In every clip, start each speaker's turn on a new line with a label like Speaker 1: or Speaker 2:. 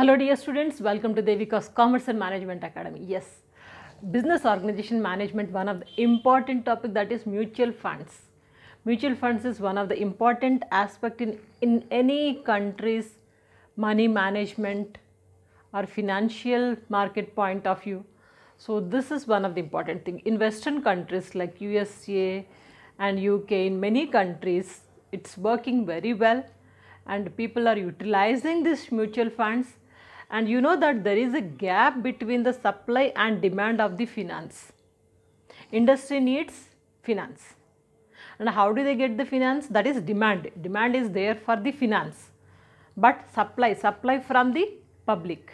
Speaker 1: Hello dear students, welcome to Devika's Commerce and Management Academy. Yes, business organization management, one of the important topic that is mutual funds. Mutual funds is one of the important aspect in, in any country's money management or financial market point of view. So this is one of the important thing. In western countries like USA and UK, in many countries, it's working very well and people are utilizing these mutual funds and you know that there is a gap between the supply and demand of the finance. Industry needs finance. And how do they get the finance? That is demand. Demand is there for the finance. But supply, supply from the public.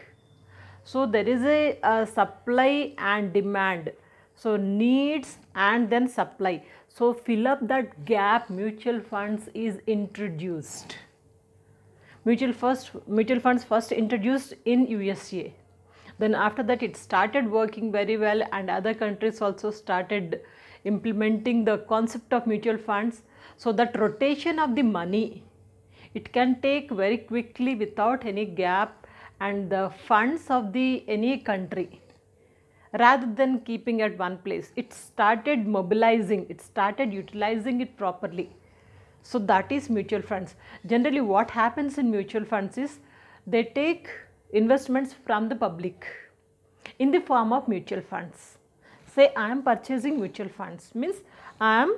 Speaker 1: So, there is a, a supply and demand. So, needs and then supply. So, fill up that gap mutual funds is introduced mutual first mutual funds first introduced in USA. Then after that it started working very well and other countries also started implementing the concept of mutual funds so that rotation of the money it can take very quickly without any gap and the funds of the any country rather than keeping at one place it started mobilizing it started utilizing it properly so that is mutual funds. Generally what happens in mutual funds is they take investments from the public in the form of mutual funds. Say I am purchasing mutual funds means I am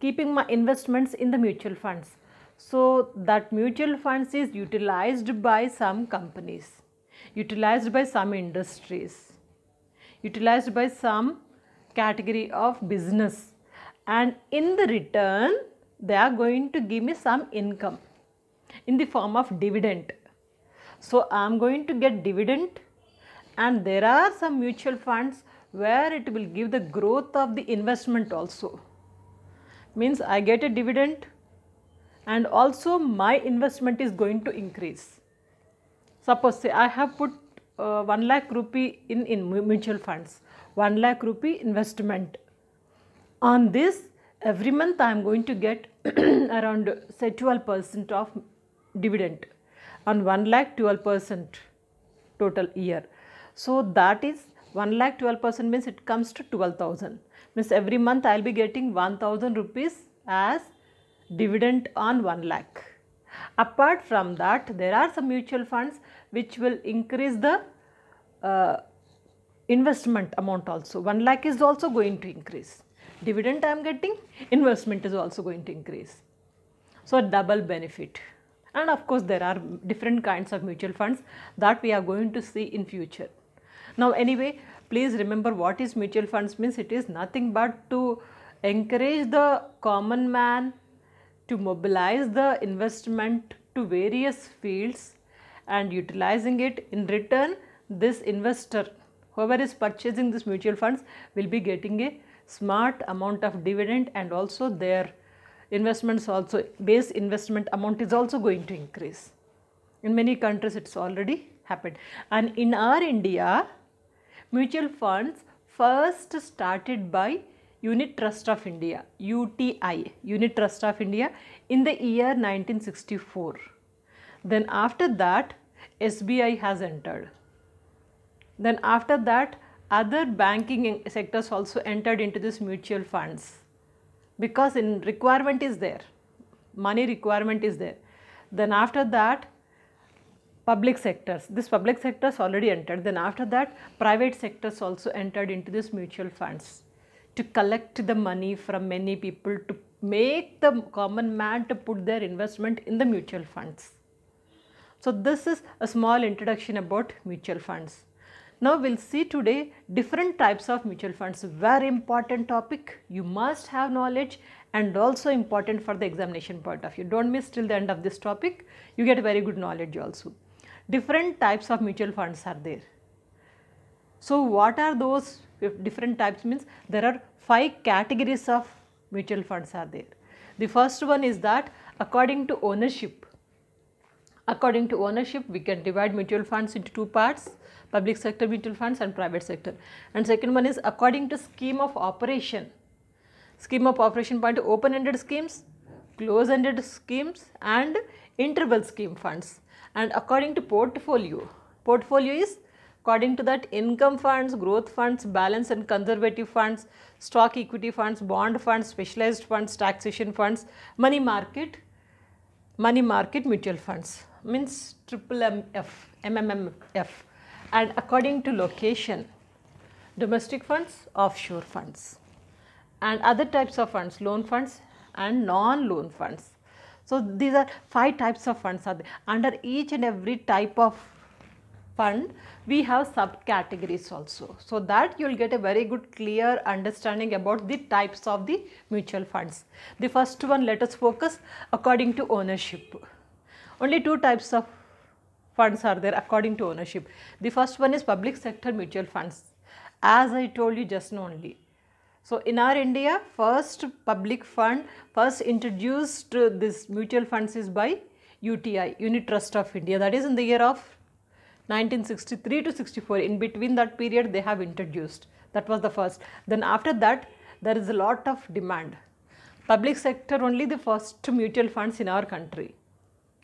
Speaker 1: keeping my investments in the mutual funds. So that mutual funds is utilized by some companies, utilized by some industries, utilized by some category of business and in the return they are going to give me some income in the form of dividend. So I am going to get dividend and there are some mutual funds where it will give the growth of the investment also. Means I get a dividend and also my investment is going to increase. Suppose say I have put uh, 1 lakh rupee in, in mutual funds, 1 lakh rupee investment. On this every month I am going to get around say 12% of dividend on 1 lakh 12% total year. So that is 1 lakh 12% means it comes to 12,000 means every month I will be getting 1000 rupees as dividend on 1 lakh. Apart from that there are some mutual funds which will increase the uh, investment amount also 1 lakh is also going to increase dividend I am getting, investment is also going to increase. So a double benefit. And of course, there are different kinds of mutual funds that we are going to see in future. Now anyway, please remember what is mutual funds means it is nothing but to encourage the common man to mobilize the investment to various fields and utilizing it in return this investor whoever is purchasing this mutual funds will be getting a smart amount of dividend and also their investments also base investment amount is also going to increase. In many countries it is already happened and in our India mutual funds first started by Unit Trust of India UTI Unit Trust of India in the year 1964. Then after that SBI has entered. Then after that other banking sectors also entered into this mutual funds because in requirement is there, money requirement is there. Then after that, public sectors, this public sectors already entered. Then after that, private sectors also entered into this mutual funds to collect the money from many people to make the common man to put their investment in the mutual funds. So this is a small introduction about mutual funds. Now we'll see today different types of mutual funds. Very important topic. You must have knowledge and also important for the examination point of view. Don't miss till the end of this topic. You get very good knowledge also. Different types of mutual funds are there. So what are those different types means there are five categories of mutual funds are there. The first one is that according to ownership, according to ownership we can divide mutual funds into two parts public sector mutual funds and private sector. And second one is according to scheme of operation. Scheme of operation point open-ended schemes, close-ended schemes and interval scheme funds. And according to portfolio, portfolio is according to that income funds, growth funds, balance and conservative funds, stock equity funds, bond funds, specialized funds, taxation funds, money market, money market mutual funds means triple MF, MMMF and according to location domestic funds, offshore funds and other types of funds loan funds and non-loan funds. So, these are 5 types of funds are there. under each and every type of fund we have subcategories also. So, that you will get a very good clear understanding about the types of the mutual funds. The first one let us focus according to ownership. Only two types of funds are there according to ownership. The first one is public sector mutual funds as I told you just now only. So, in our India first public fund first introduced uh, this mutual funds is by UTI Unit Trust of India that is in the year of 1963 to 64 in between that period they have introduced that was the first. Then after that there is a lot of demand. Public sector only the first mutual funds in our country.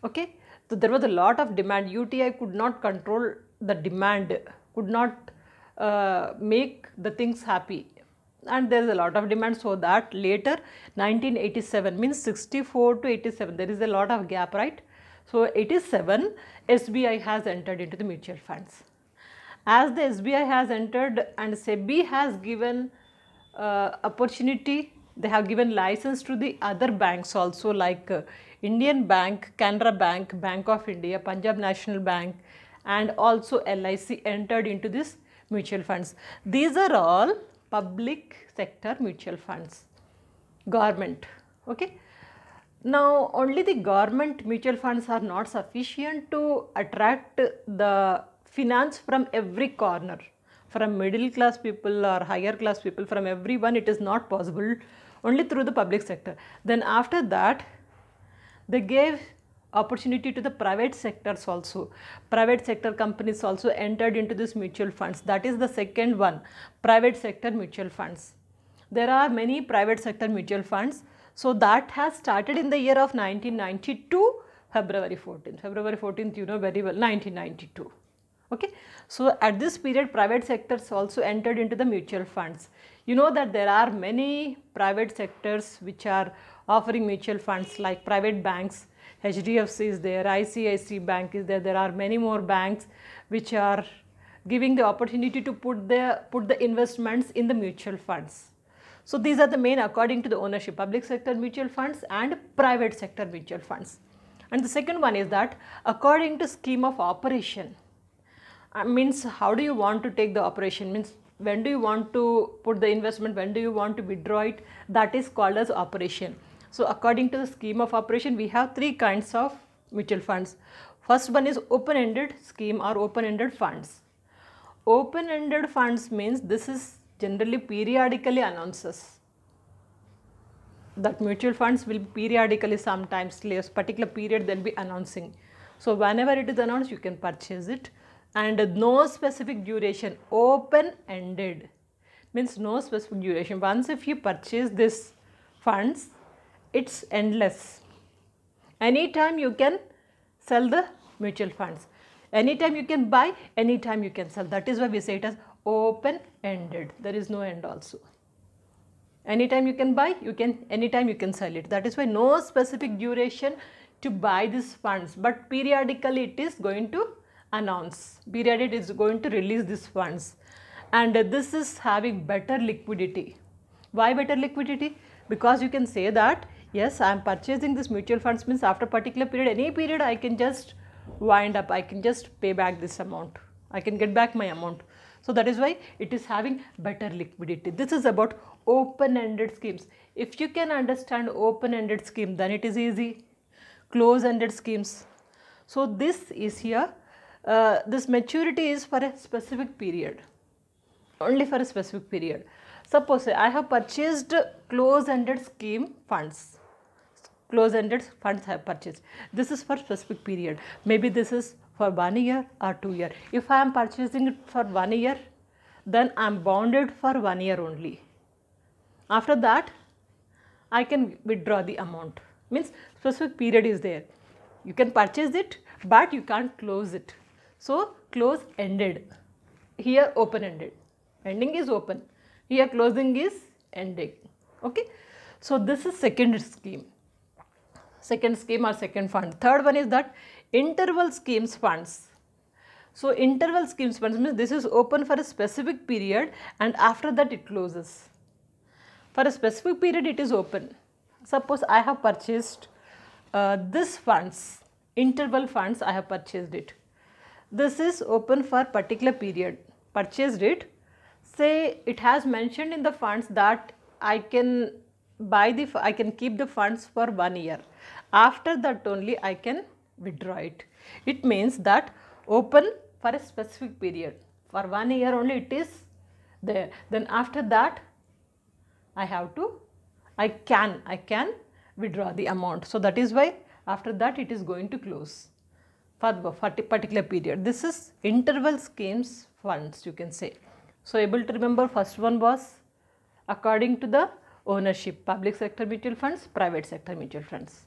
Speaker 1: Okay. So there was a lot of demand. UTI could not control the demand, could not uh, make the things happy and there is a lot of demand so that later 1987 means 64 to 87 there is a lot of gap right. So 87 SBI has entered into the mutual funds. As the SBI has entered and SEBI has given uh, opportunity they have given license to the other banks also like uh, Indian Bank, Canara Bank, Bank of India, Punjab National Bank and also LIC entered into this mutual funds. These are all public sector mutual funds, government. Okay. Now, only the government mutual funds are not sufficient to attract the finance from every corner, from middle class people or higher class people, from everyone, it is not possible only through the public sector. Then after that, they gave opportunity to the private sectors also. Private sector companies also entered into this mutual funds. That is the second one, private sector mutual funds. There are many private sector mutual funds. So that has started in the year of 1992, February 14th. February 14th, you know very well, 1992. Okay. So at this period, private sectors also entered into the mutual funds. You know that there are many private sectors which are offering mutual funds like private banks, HDFC is there, ICIC Bank is there. There are many more banks which are giving the opportunity to put the, put the investments in the mutual funds. So these are the main according to the ownership, public sector mutual funds and private sector mutual funds. And the second one is that according to scheme of operation, uh, means how do you want to take the operation, means when do you want to put the investment, when do you want to withdraw it, that is called as operation. So according to the scheme of operation, we have three kinds of mutual funds. First one is open-ended scheme or open-ended funds. Open-ended funds means this is generally periodically announces that mutual funds will periodically sometimes a particular period they'll be announcing. So whenever it is announced you can purchase it and no specific duration open ended means no specific duration. Once if you purchase this funds it's endless. Anytime you can sell the mutual funds. Anytime you can buy, anytime you can sell. That is why we say it as open-ended. There is no end also. Anytime you can buy, you can, anytime you can sell it. That is why no specific duration to buy these funds. But periodically it is going to announce. Periodically it is going to release these funds. And this is having better liquidity. Why better liquidity? Because you can say that yes I am purchasing this mutual funds means after a particular period any period I can just wind up I can just pay back this amount I can get back my amount. So that is why it is having better liquidity. This is about open-ended schemes. If you can understand open-ended scheme then it is easy. Close-ended schemes. So this is here. Uh, this maturity is for a specific period. Only for a specific period. Suppose I have purchased close-ended scheme funds close-ended funds have purchased. This is for specific period. Maybe this is for one year or two year. If I am purchasing it for one year, then I am bounded for one year only. After that, I can withdraw the amount. Means specific period is there. You can purchase it, but you can't close it. So close ended. Here open ended. Ending is open. Here closing is ending. Okay. So this is second scheme second scheme or second fund. Third one is that interval schemes funds. So interval schemes funds means this is open for a specific period and after that it closes. For a specific period it is open. Suppose I have purchased uh, this funds, interval funds I have purchased it. This is open for particular period, purchased it. Say it has mentioned in the funds that I can buy the, I can keep the funds for one year. After that only I can withdraw it. It means that open for a specific period. For one year only it is there. Then after that I have to, I can, I can withdraw the amount. So that is why after that it is going to close for the particular period. This is interval schemes funds you can say. So able to remember first one was according to the ownership public sector mutual funds, private sector mutual funds.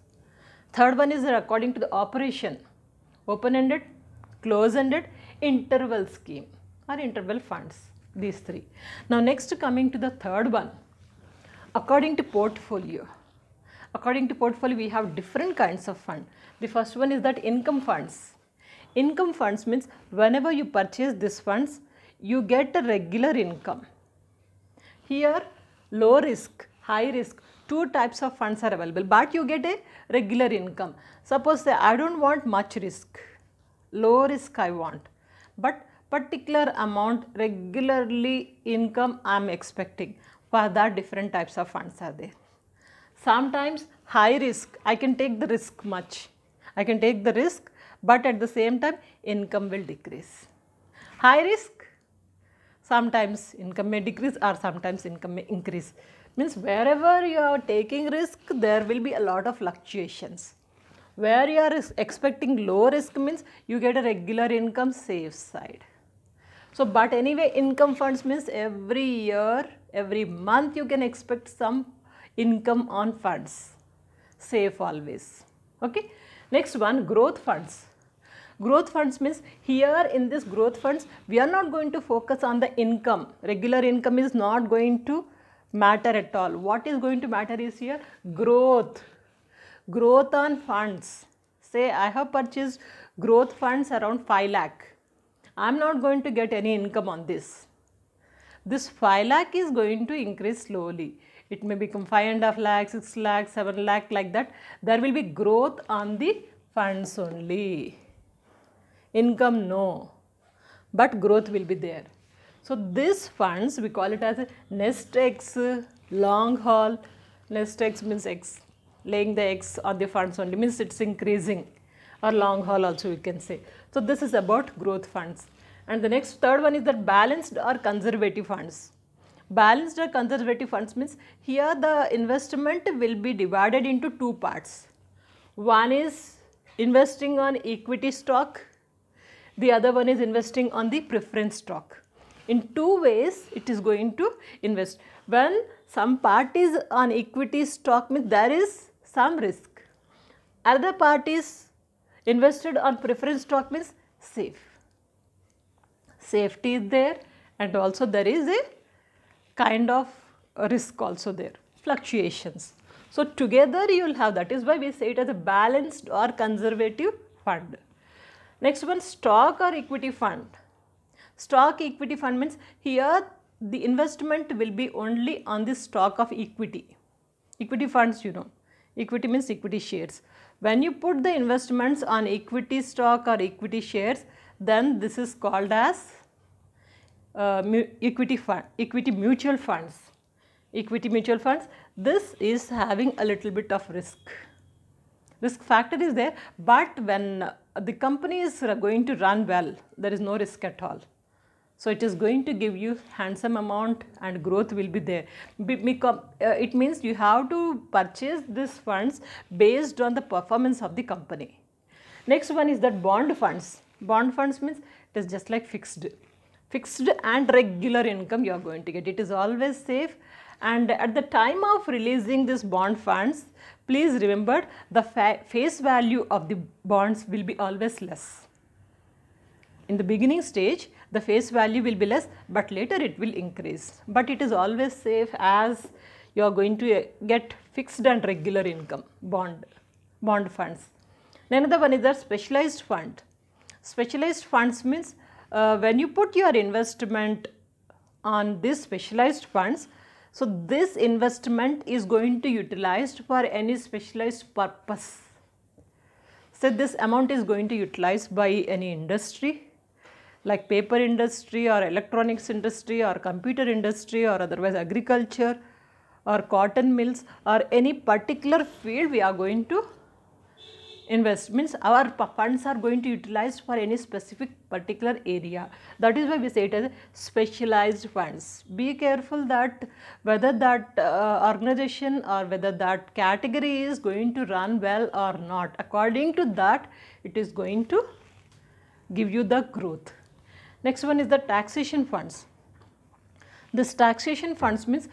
Speaker 1: Third one is according to the operation open-ended, close-ended, interval scheme or interval funds these three. Now next coming to the third one according to portfolio. According to portfolio we have different kinds of fund. The first one is that income funds. Income funds means whenever you purchase these funds you get a regular income. Here low risk, high risk, two types of funds are available but you get a regular income. Suppose I do not want much risk, low risk I want but particular amount regularly income I am expecting for that different types of funds are there. Sometimes high risk I can take the risk much, I can take the risk but at the same time income will decrease. High risk sometimes income may decrease or sometimes income may increase. Means wherever you are taking risk, there will be a lot of fluctuations. Where you are expecting low risk means you get a regular income safe side. So, but anyway income funds means every year, every month you can expect some income on funds, safe always. Okay. Next one growth funds. Growth funds means here in this growth funds, we are not going to focus on the income. Regular income is not going to matter at all. What is going to matter is here growth. Growth on funds. Say I have purchased growth funds around 5 lakh. I am not going to get any income on this. This 5 lakh is going to increase slowly. It may become 5 and a half lakh, 6 lakh, 7 lakh like that. There will be growth on the funds only income no but growth will be there so this funds we call it as nest eggs long haul nest eggs means eggs laying the eggs on the funds only means it's increasing or long haul also we can say so this is about growth funds and the next third one is that balanced or conservative funds balanced or conservative funds means here the investment will be divided into two parts. One is investing on equity stock the other one is investing on the preference stock. In two ways it is going to invest. When some part is on equity stock means there is some risk. Other part is invested on preference stock means safe. Safety is there and also there is a kind of risk also there, fluctuations. So, together you will have that is why we say it as a balanced or conservative fund. Next one stock or equity fund. Stock equity fund means here the investment will be only on the stock of equity. Equity funds you know, equity means equity shares. When you put the investments on equity stock or equity shares, then this is called as uh, equity fund, equity mutual funds, equity mutual funds. This is having a little bit of risk risk factor is there, but when uh, the company is going to run well, there is no risk at all. So it is going to give you handsome amount and growth will be there. Uh, it means you have to purchase these funds based on the performance of the company. Next one is that bond funds. Bond funds means it is just like fixed. Fixed and regular income you are going to get. It is always safe and at the time of releasing these bond funds, please remember the face value of the bonds will be always less. In the beginning stage, the face value will be less, but later it will increase. But it is always safe as you are going to uh, get fixed and regular income bond, bond funds. Another one is the specialized fund. Specialized funds means uh, when you put your investment on these specialized funds, so this investment is going to utilized for any specialized purpose. So this amount is going to utilized by any industry like paper industry or electronics industry or computer industry or otherwise agriculture or cotton mills or any particular field we are going to invest means our funds are going to utilize for any specific particular area that is why we say it as specialized funds be careful that whether that uh, organization or whether that category is going to run well or not according to that it is going to give you the growth next one is the taxation funds this taxation funds means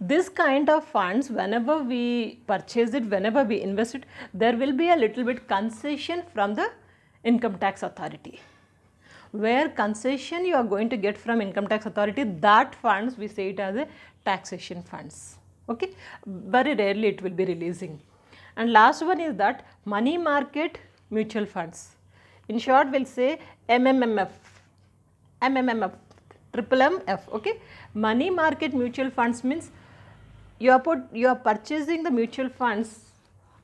Speaker 1: this kind of funds whenever we purchase it whenever we invest it there will be a little bit concession from the income tax authority where concession you are going to get from income tax authority that funds we say it as a taxation funds okay very rarely it will be releasing and last one is that money market mutual funds in short we'll say mmmf mmmf triple mf okay money market mutual funds means you are put you are purchasing the mutual funds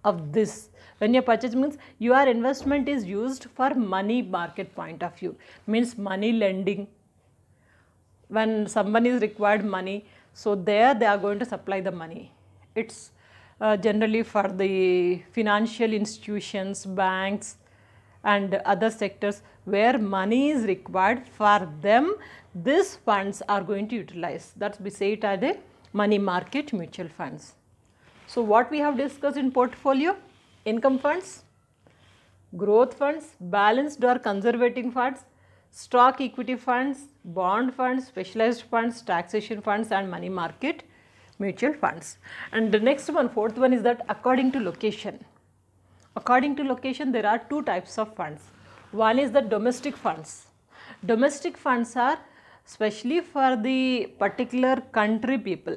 Speaker 1: of this when your purchase means your investment is used for money market point of view means money lending when someone is required money so there they are going to supply the money it's uh, generally for the financial institutions banks and other sectors where money is required for them these funds are going to utilize that's we say it as a money market mutual funds. So, what we have discussed in portfolio? Income funds, growth funds, balanced or conservating funds, stock equity funds, bond funds, specialized funds, taxation funds and money market mutual funds. And the next one, fourth one is that according to location. According to location, there are two types of funds. One is the domestic funds. Domestic funds are especially for the particular country people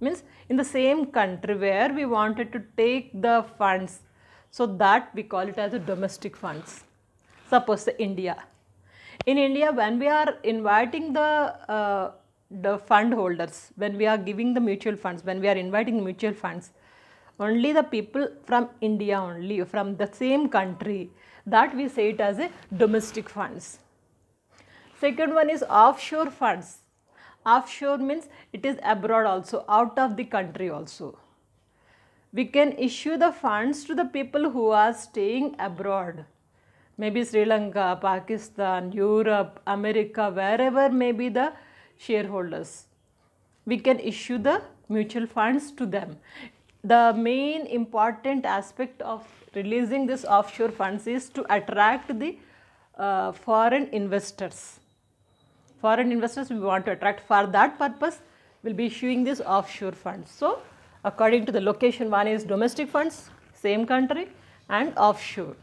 Speaker 1: means in the same country where we wanted to take the funds so that we call it as a domestic funds suppose the india in india when we are inviting the uh, the fund holders when we are giving the mutual funds when we are inviting mutual funds only the people from india only from the same country that we say it as a domestic funds Second one is offshore funds. Offshore means it is abroad also, out of the country also. We can issue the funds to the people who are staying abroad. Maybe Sri Lanka, Pakistan, Europe, America, wherever may be the shareholders. We can issue the mutual funds to them. The main important aspect of releasing this offshore funds is to attract the uh, foreign investors foreign investors we want to attract for that purpose we will be issuing these offshore funds. So, according to the location one is domestic funds same country and offshore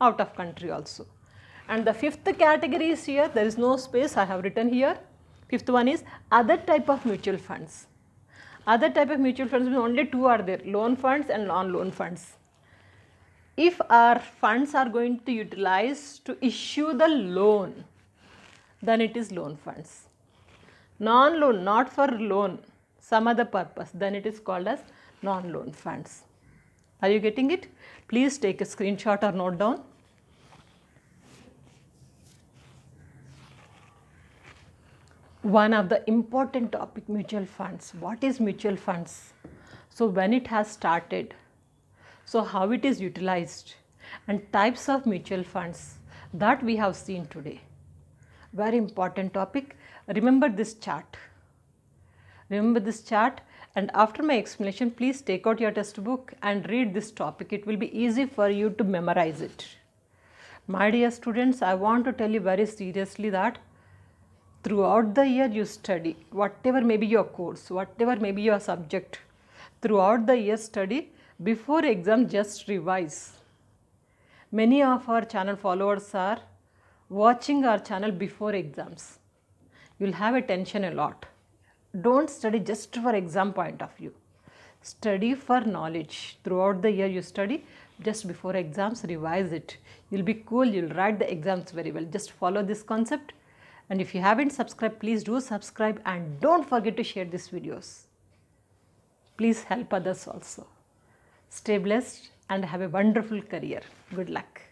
Speaker 1: out of country also. And the fifth category is here there is no space I have written here. Fifth one is other type of mutual funds. Other type of mutual funds only two are there loan funds and non-loan funds if our funds are going to utilize to issue the loan then it is loan funds. Non-loan, not for loan, some other purpose, then it is called as non-loan funds. Are you getting it? Please take a screenshot or note down. One of the important topic mutual funds. What is mutual funds? So when it has started, so how it is utilized and types of mutual funds that we have seen today very important topic. Remember this chart. Remember this chart and after my explanation please take out your test book and read this topic. It will be easy for you to memorize it. My dear students, I want to tell you very seriously that throughout the year you study whatever may be your course, whatever may be your subject, throughout the year study before exam just revise. Many of our channel followers are watching our channel before exams, you'll have a tension a lot. Don't study just for exam point of view. Study for knowledge. Throughout the year you study, just before exams revise it. You'll be cool, you'll write the exams very well. Just follow this concept and if you haven't subscribed, please do subscribe and don't forget to share these videos. Please help others also. Stay blessed and have a wonderful career. Good luck.